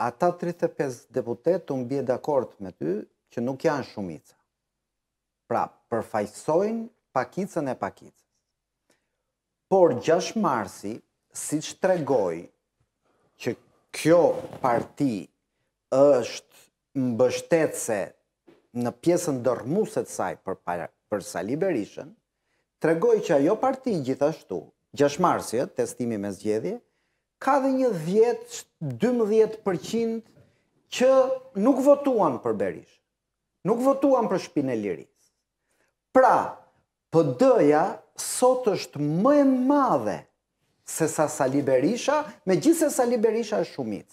ata 35 deputet të mbje dhe akord me ty që nuk janë shumica. Pra, përfajsojnë pakicën e pakicës. Por 6 marsi, si që tregoj që kjo parti është mbështetse në pjesën dërmuset saj për, par, për Sali Berishën, tregoj që ajo parti gjithashtu, 6 marsi, testimi me zgjedhje, ka dhe një 10-12% që nuk votuan për Berish, nuk votuan për Shpine Liri. Pra, për dëja, sot është më e madhe se sa Sali Berisha, me gjithë se Sali Berisha është shumic.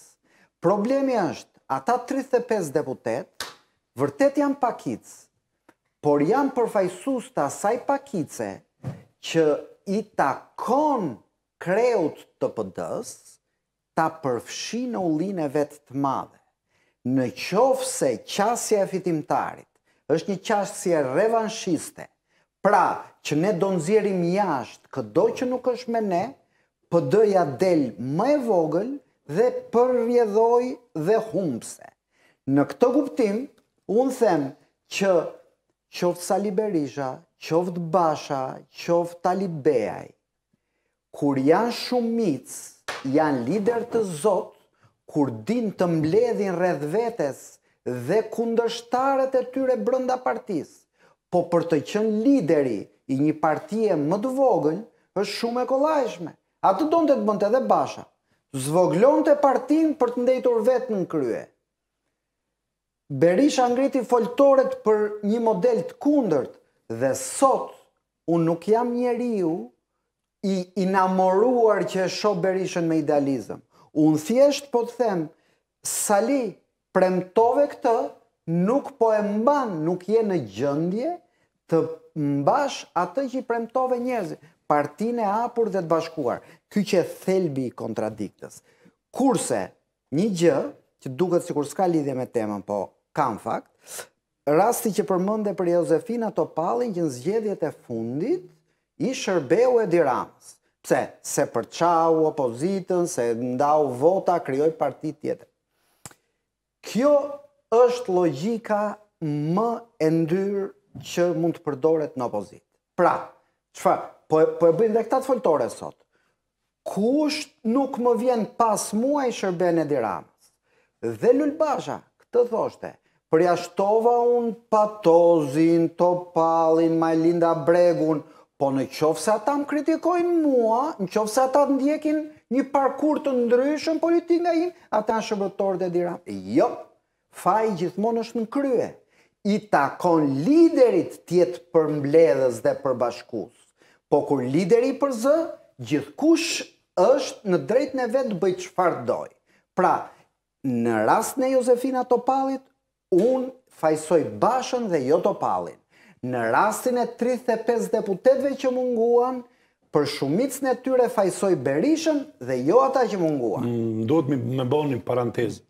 Problemi është, ata 35 deputet, vërtet janë pakic, por janë përfajsus të asaj pakice që i takon të kreut të pëdës, ta përfshi në ullin e vetë të madhe. Në qofë se qasja e fitimtarit është një qasja revanshiste, pra që ne donëzirim jashtë këdo që nuk është me ne, pëdëja del më e vogël dhe përvjedhoj dhe humpse. Në këto guptim, unë them që qoftë Sali Berisha, qoftë Basha, qoftë Talibejaj, kur janë shumic, janë lider të Zot, kur din të mbledhin rreth vetes dhe kundështarët e tyre brenda partisë, po për të qenë lideri i një partie më të vogël, është shumë e kollajshme. Atë donte të bënte edhe Basha. Zvoglonte partinë për të ndëjtur vetë në krye. Berisha ngriti foltoret për një model të kundërt dhe sot unë nuk jam njeriu i inamoruar që e shoh Berishën me idealizëm. Unë thjesht po të them Sali premtove këtë, nuk po e mban, nuk je në gjendje të mbash atë që i premtove njerëzit, partin e hapur dhe të bashkuar. Ky që thelbi i kontradiktës. Kurse një gjë që duket sikur s'ka lidhje me temën, po kam fakt, rasti që përmende për Josefina Topallin që në zgjedhjet e fundit i shërbeu e diramës. Pse? Se përqau opozitën, se ndau vota, kryoj partit tjetër. Kjo është logika më e që mund të përdoret në opozitë. Pra, qëfa, po, po e bëjnë dhe këtatë foltore sot. Kusht nuk më vjen pas muaj shërbe në diramës? Dhe Lulbasha, këtë thoshte, përjashtova unë patozin, topalin, majlinda bregun, Po në qovë se ata më kritikojnë mua, në qovë se ata të ndjekin një parkur të ndryshën politik nga im, ata në shëbëtor dhe dira. Jo, faj gjithmonë është në krye. I takon liderit tjetë për mbledhës dhe për bashkus. Po kur lideri për zë, gjithkush është në drejt në vetë bëjtë shfar doj. Pra, në rast në Josefina Topalit, unë fajsoj bashën dhe jo Topalit. Në rastin e 35 deputetve që munguan, për shumicën e tyre fajsoj berishën dhe jo ata që munguan. Mm, Do të më bëni një parantezë.